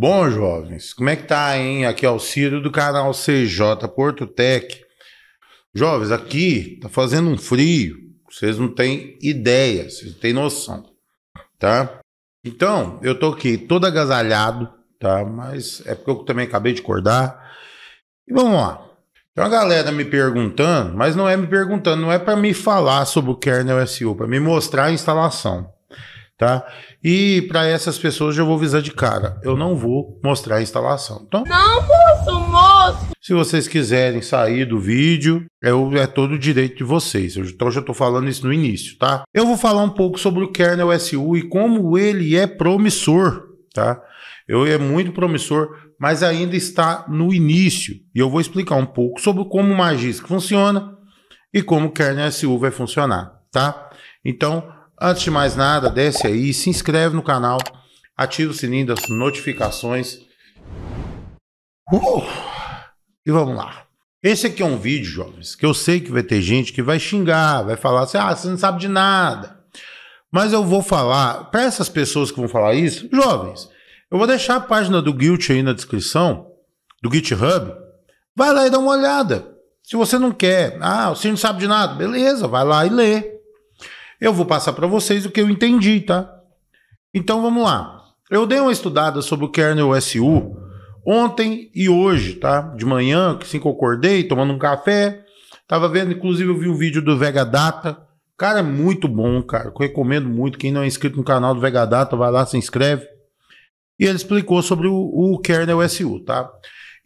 Bom, jovens, como é que tá, hein? Aqui é o Ciro do canal CJ Porto Tech. Jovens, aqui tá fazendo um frio, vocês não têm ideia, vocês não têm noção, tá? Então, eu tô aqui todo agasalhado, tá? Mas é porque eu também acabei de acordar. E vamos lá. Tem uma galera me perguntando, mas não é me perguntando, não é para me falar sobre o kernel SU, é para me mostrar a instalação tá? E para essas pessoas eu vou avisar de cara, eu não vou mostrar a instalação. Então, não posso, moço. Se vocês quiserem sair do vídeo, é o, é todo o direito de vocês. Eu, então já estou falando isso no início, tá? Eu vou falar um pouco sobre o kernel SU e como ele é promissor, tá? Eu é muito promissor, mas ainda está no início. E eu vou explicar um pouco sobre como o Magisk funciona e como o kernel SU vai funcionar, tá? Então, Antes de mais nada, desce aí, se inscreve no canal, ativa o sininho das notificações. Uh, e vamos lá. Esse aqui é um vídeo, jovens, que eu sei que vai ter gente que vai xingar, vai falar assim: ah, você não sabe de nada. Mas eu vou falar, para essas pessoas que vão falar isso, jovens, eu vou deixar a página do Guilt aí na descrição, do GitHub. Vai lá e dá uma olhada. Se você não quer, ah, você não sabe de nada, beleza, vai lá e lê. Eu vou passar para vocês o que eu entendi, tá? Então vamos lá. Eu dei uma estudada sobre o kernel SU ontem e hoje, tá? De manhã, que assim que eu acordei, tomando um café, tava vendo, inclusive eu vi um vídeo do Vega Data. Cara, é muito bom, cara. Eu recomendo muito. Quem não é inscrito no canal do Vega Data, vai lá, se inscreve. E ele explicou sobre o, o kernel SU, tá?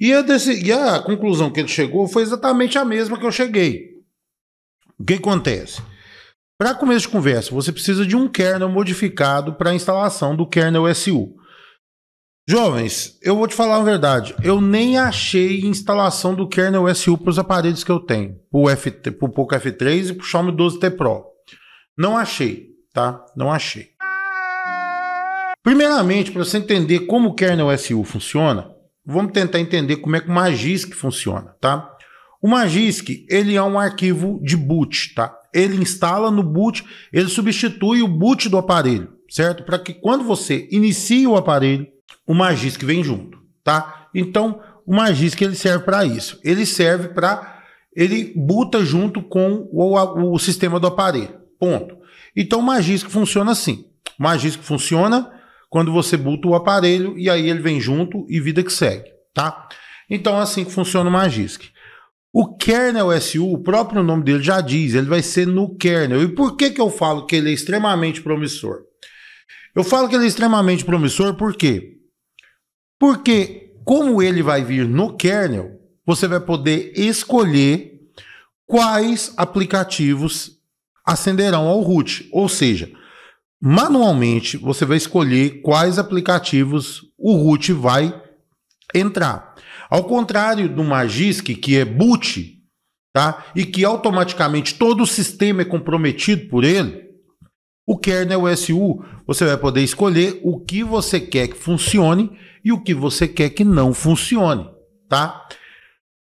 E a, e a conclusão que ele chegou foi exatamente a mesma que eu cheguei. O que acontece? Para começo de conversa, você precisa de um kernel modificado para a instalação do kernel SU. Jovens, eu vou te falar a verdade. Eu nem achei instalação do kernel SU para os aparelhos que eu tenho. O F, o Poco F3 e o Xiaomi 12T Pro. Não achei, tá? Não achei. Primeiramente, para você entender como o kernel SU funciona, vamos tentar entender como é que o Magisk funciona, tá? O Magisk, ele é um arquivo de boot, tá? Ele instala no boot, ele substitui o boot do aparelho, certo? Para que quando você inicie o aparelho, o Magisk vem junto, tá? Então, o Magisk ele serve para isso. Ele serve para ele buta junto com o, o, sistema do aparelho. Ponto. Então, o Magisk funciona assim. O Magisk funciona quando você buta o aparelho e aí ele vem junto e vida que segue, tá? Então, é assim que funciona o Magisk. O kernel SU, o próprio nome dele já diz, ele vai ser no kernel. E por que, que eu falo que ele é extremamente promissor? Eu falo que ele é extremamente promissor por quê? Porque como ele vai vir no kernel, você vai poder escolher quais aplicativos acenderão ao root, ou seja, manualmente você vai escolher quais aplicativos o root vai entrar. Ao contrário do Magisk, que é boot, tá? E que automaticamente todo o sistema é comprometido por ele. O kernel SU, você vai poder escolher o que você quer que funcione e o que você quer que não funcione, tá?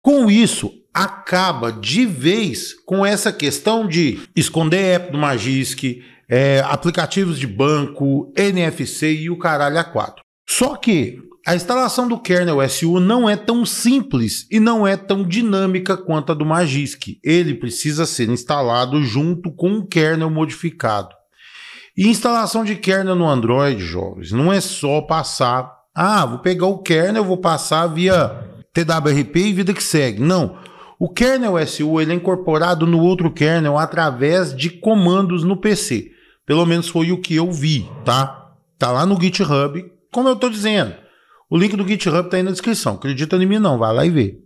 Com isso, acaba de vez com essa questão de esconder app do Magisk, é, aplicativos de banco, NFC e o caralho a quatro. Só que a instalação do kernel SU não é tão simples e não é tão dinâmica quanto a do Magisk. Ele precisa ser instalado junto com o kernel modificado. E instalação de kernel no Android, jovens, não é só passar. Ah, vou pegar o kernel, vou passar via TWRP e vida que segue. Não. O kernel SU ele é incorporado no outro kernel através de comandos no PC. Pelo menos foi o que eu vi, tá? Tá lá no GitHub como eu estou dizendo, o link do GitHub está aí na descrição. Acredita em mim, não, vai lá e vê.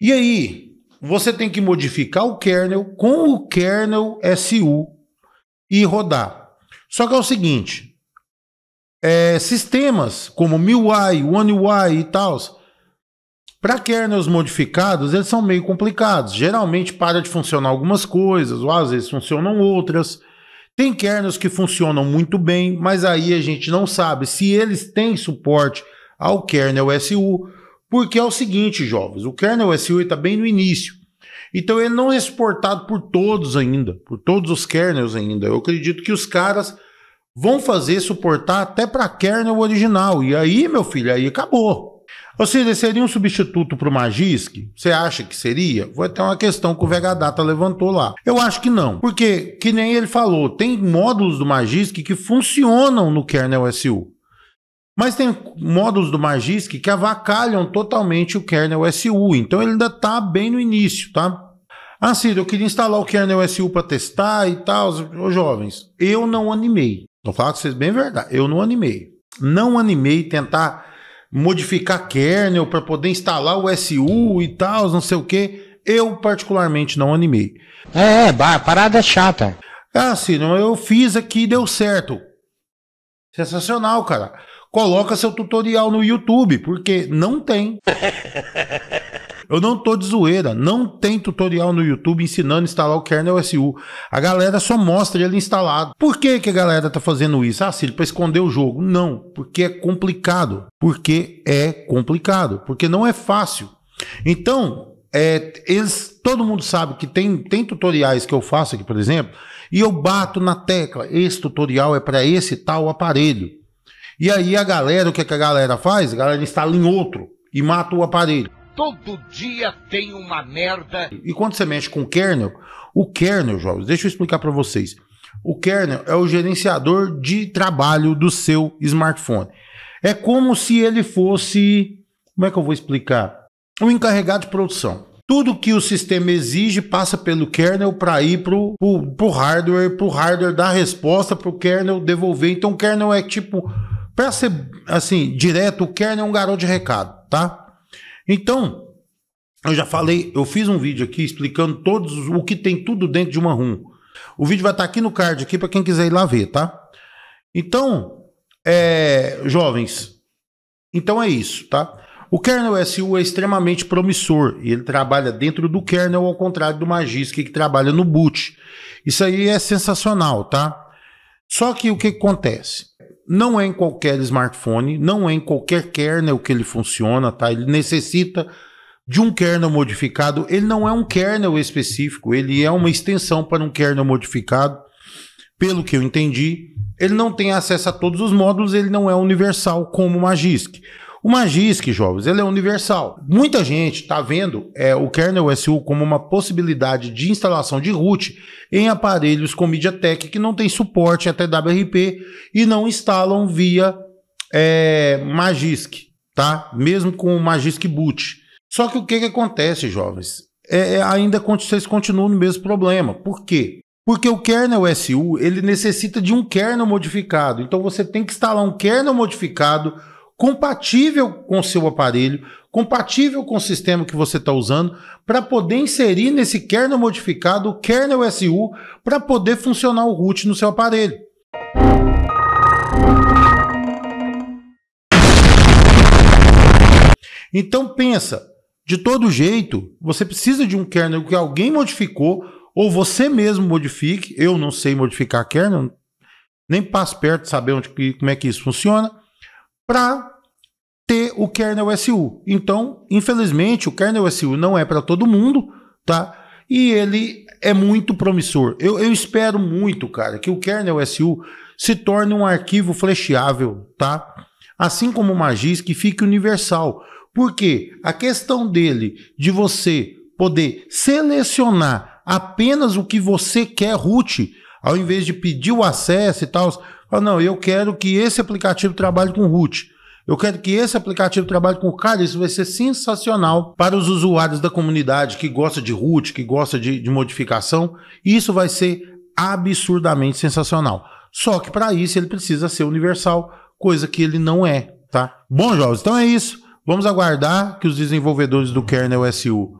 E aí, você tem que modificar o kernel com o kernel SU e rodar. Só que é o seguinte: é, sistemas como MIUI, OneUI e tal, para kernels modificados, eles são meio complicados. Geralmente para de funcionar algumas coisas, ou às vezes funcionam outras. Tem kernels que funcionam muito bem, mas aí a gente não sabe se eles têm suporte ao kernel SU, porque é o seguinte, jovens, o kernel SU está bem no início. Então ele não é suportado por todos ainda, por todos os kernels ainda. Eu acredito que os caras vão fazer suportar até para kernel original. E aí, meu filho, aí acabou. Ou seja, seria um substituto para o Magisk? Você acha que seria? Vou até uma questão que o Vegadata levantou lá. Eu acho que não, porque, que nem ele falou, tem módulos do Magisk que funcionam no kernel SU. Mas tem módulos do Magisk que avacalham totalmente o kernel SU, então ele ainda está bem no início, tá? Ah, Ciro, eu queria instalar o kernel SU para testar e tal. Ô, jovens, eu não animei. Vou falar com vocês bem verdade, eu não animei. Não animei tentar modificar kernel para poder instalar o SU e tal, não sei o que. Eu particularmente não animei. É, é parada chata. Ah, assim, eu fiz aqui e deu certo. Sensacional, cara. Coloca seu tutorial no YouTube, porque não tem. Eu não tô de zoeira, não tem tutorial no YouTube ensinando a instalar o kernel SU. A galera só mostra ele instalado. Por que, que a galera tá fazendo isso? Ah, Ciro, para esconder o jogo. Não, porque é complicado. Porque é complicado, porque não é fácil. Então, é, eles, todo mundo sabe que tem, tem tutoriais que eu faço aqui, por exemplo, e eu bato na tecla, esse tutorial é para esse tal aparelho. E aí a galera, o que, é que a galera faz? A galera instala em outro e mata o aparelho. Todo dia tem uma merda. E quando você mexe com o kernel, o kernel, jovens, deixa eu explicar para vocês. O kernel é o gerenciador de trabalho do seu smartphone. É como se ele fosse, como é que eu vou explicar? O encarregado de produção. Tudo que o sistema exige passa pelo kernel para ir para o hardware, para o hardware dar resposta para o kernel devolver. Então o kernel é tipo, para ser assim, direto, o kernel é um garoto de recado, tá? Então, eu já falei, eu fiz um vídeo aqui explicando todos o que tem tudo dentro de uma RUM. O vídeo vai estar tá aqui no card aqui para quem quiser ir lá ver, tá? Então, é, jovens, então é isso, tá? O kernel SU é extremamente promissor e ele trabalha dentro do kernel, ao contrário do Magisk que trabalha no boot. Isso aí é sensacional, tá? Só que o que acontece? Não é em qualquer smartphone, não é em qualquer kernel que ele funciona, tá? Ele necessita de um kernel modificado. Ele não é um kernel específico, ele é uma extensão para um kernel modificado. Pelo que eu entendi, ele não tem acesso a todos os módulos, ele não é universal como o Magisk. O Magisk, jovens, ele é universal. Muita gente está vendo é, o kernel SU como uma possibilidade de instalação de root em aparelhos com MediaTek que não tem suporte até WRP e não instalam via é, Magisk, tá? Mesmo com o Magisk Boot. Só que o que, que acontece, jovens? É, é ainda vocês continuam no mesmo problema. Por quê? Porque o kernel SU ele necessita de um kernel modificado. Então você tem que instalar um kernel modificado compatível com o seu aparelho, compatível com o sistema que você está usando, para poder inserir nesse kernel modificado o kernel SU para poder funcionar o root no seu aparelho. Então pensa, de todo jeito, você precisa de um kernel que alguém modificou ou você mesmo modifique. Eu não sei modificar kernel, nem passo perto de saber onde, como é que isso funciona para ter o kernel SU. Então, infelizmente, o kernel SU não é para todo mundo, tá? E ele é muito promissor. Eu, eu espero muito, cara, que o kernel SU se torne um arquivo flecheável, tá? Assim como o Magis, que fique universal. Porque a questão dele de você poder selecionar apenas o que você quer root, ao invés de pedir o acesso e tal, Fala, não, eu quero que esse aplicativo trabalhe com root. Eu quero que esse aplicativo trabalhe com. Cara, isso vai ser sensacional para os usuários da comunidade que gosta de root, que gosta de, de modificação. Isso vai ser absurdamente sensacional. Só que para isso ele precisa ser universal, coisa que ele não é, tá? Bom, jovens, então é isso. Vamos aguardar que os desenvolvedores do kernel SU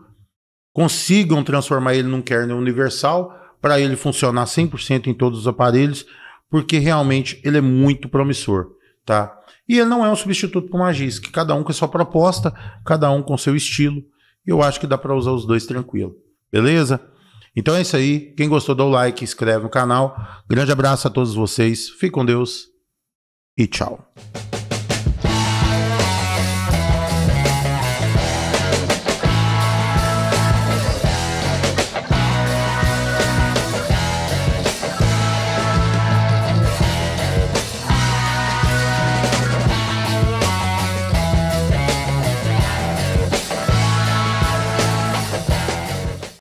consigam transformar ele num kernel universal para ele funcionar 100% em todos os aparelhos porque realmente ele é muito promissor, tá? E ele não é um substituto para o Magis, que cada um com a sua proposta, cada um com seu estilo. Eu acho que dá para usar os dois tranquilo, beleza? Então é isso aí. Quem gostou, dá o like, inscreve no canal. Grande abraço a todos vocês. Fique com Deus e tchau.